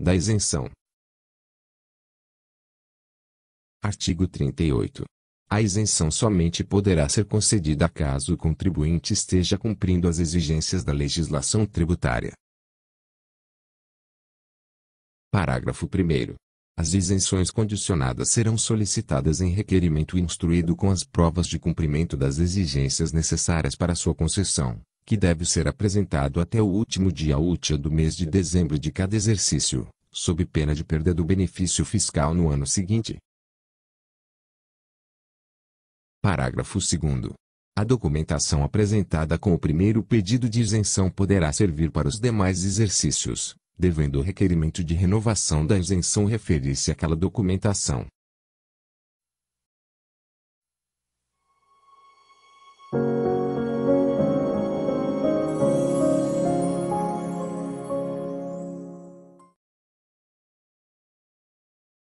da isenção. Artigo 38. A isenção somente poderá ser concedida caso o contribuinte esteja cumprindo as exigências da legislação tributária. Parágrafo 1. As isenções condicionadas serão solicitadas em requerimento instruído com as provas de cumprimento das exigências necessárias para sua concessão que deve ser apresentado até o último dia útil do mês de dezembro de cada exercício, sob pena de perda do benefício fiscal no ano seguinte. Parágrafo 2. A documentação apresentada com o primeiro pedido de isenção poderá servir para os demais exercícios, devendo o requerimento de renovação da isenção referir-se àquela documentação,